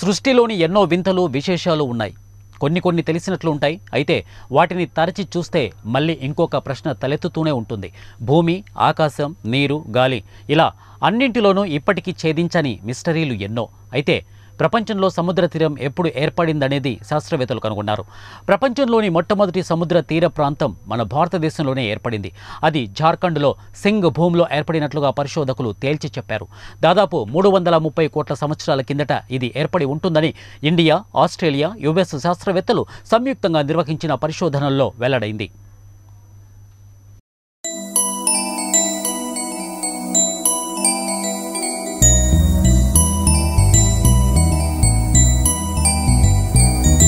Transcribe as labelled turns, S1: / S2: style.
S1: సృష్టిలోని ఎన్నో వింతలు విశేషాలు ఉన్నాయి కొన్ని కొన్ని తెలిసినట్లు ఉంటాయి అయితే వాటిని తరచి చూస్తే మళ్ళీ ఇంకొక ప్రశ్న తలెత్తుతూనే ఉంటుంది భూమి ఆకాశం నీరు గాలి ఇలా అన్నింటిలోనూ ఇప్పటికీ ఛేదించని మిస్టరీలు ఎన్నో అయితే ప్రపంచంలో సముద్ర తీరం ఎప్పుడు ఏర్పడిందనేది శాస్త్రవేత్తలు కనుగొన్నారు ప్రపంచంలోని మొట్టమొదటి సముద్ర తీర ప్రాంతం మన భారతదేశంలోనే ఏర్పడింది అది జార్ఖండ్లో సింగ్ భూమిలో ఏర్పడినట్లుగా పరిశోధకులు తేల్చి చెప్పారు దాదాపు మూడు వందల ముప్పై కోట్ల సంవత్సరాల కిందట ఇది ఏర్పడి ఉంటుందని ఇండియా ఆస్ట్రేలియా యుఎస్ శాస్త్రవేత్తలు సంయుక్తంగా నిర్వహించిన పరిశోధనల్లో వెల్లడైంది